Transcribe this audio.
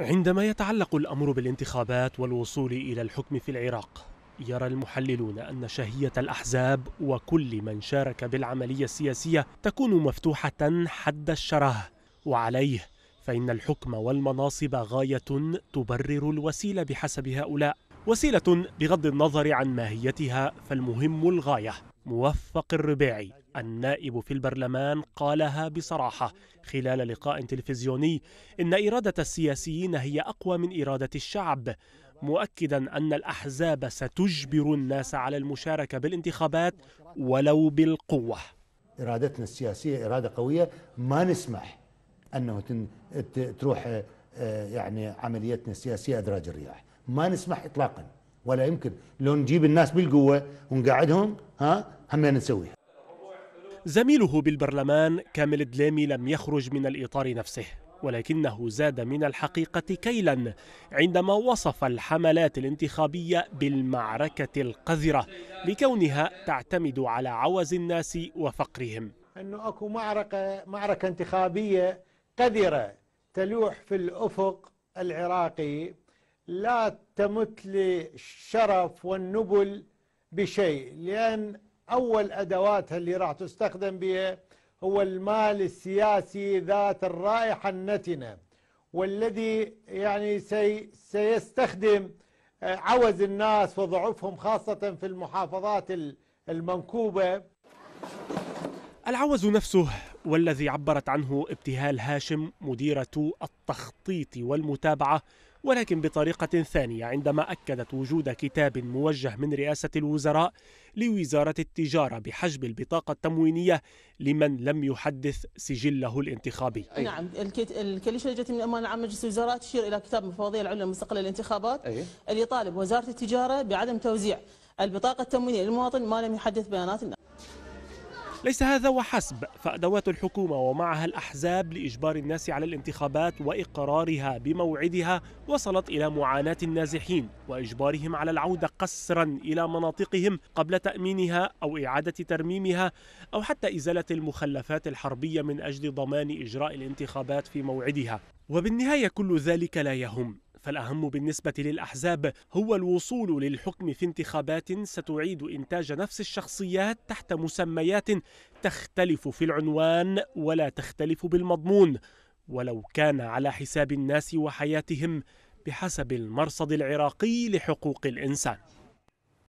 عندما يتعلق الامر بالانتخابات والوصول الى الحكم في العراق يرى المحللون ان شهيه الاحزاب وكل من شارك بالعمليه السياسيه تكون مفتوحه حد الشره وعليه فان الحكم والمناصب غايه تبرر الوسيله بحسب هؤلاء وسيله بغض النظر عن ماهيتها فالمهم الغايه موفق الربيعي النائب في البرلمان قالها بصراحة خلال لقاء تلفزيوني إن إرادة السياسيين هي أقوى من إرادة الشعب مؤكدا أن الأحزاب ستجبر الناس على المشاركة بالانتخابات ولو بالقوة إرادتنا السياسية إرادة قوية ما نسمح أنه تروح آه، يعني عملياتنا السياسية أدراج الرياح ما نسمح إطلاقاً ولا يمكن لو نجيب الناس بالقوه ونقعدهم ها هم نسويها زميله بالبرلمان كامل الدليمي لم يخرج من الاطار نفسه ولكنه زاد من الحقيقة كيلا عندما وصف الحملات الانتخابية بالمعركة القذرة لكونها تعتمد على عوز الناس وفقرهم أنه أكو معركة, معركة انتخابية قذرة تلوح في الأفق العراقي لا تمت للشرف والنبل بشيء لأن أول أدواتها اللي راح تستخدم بها هو المال السياسي ذات الرائحة النتنة والذي يعني سي سيستخدم آه، عوز الناس وضعفهم خاصة في المحافظات المنكوبة العوز نفسه والذي عبرت عنه ابتهال هاشم مديرة التخطيط والمتابعة ولكن بطريقة ثانية عندما أكدت وجود كتاب موجه من رئاسة الوزراء لوزارة التجارة بحجب البطاقة التموينية لمن لم يحدث سجله الانتخابي نعم الكليشة جت من أمانة عام مجلس الوزراء تشير إلى كتاب المفوضية العليا المستقلة للانتخابات أيه. اللي طالب وزارة التجارة بعدم توزيع البطاقة التموينية للمواطن ما لم يحدث بيانات الناس ليس هذا وحسب فأدوات الحكومة ومعها الأحزاب لإجبار الناس على الانتخابات وإقرارها بموعدها وصلت إلى معاناة النازحين وإجبارهم على العودة قسرا إلى مناطقهم قبل تأمينها أو إعادة ترميمها أو حتى إزالة المخلفات الحربية من أجل ضمان إجراء الانتخابات في موعدها وبالنهاية كل ذلك لا يهم فالأهم بالنسبة للأحزاب هو الوصول للحكم في انتخابات ستعيد إنتاج نفس الشخصيات تحت مسميات تختلف في العنوان ولا تختلف بالمضمون ولو كان على حساب الناس وحياتهم بحسب المرصد العراقي لحقوق الإنسان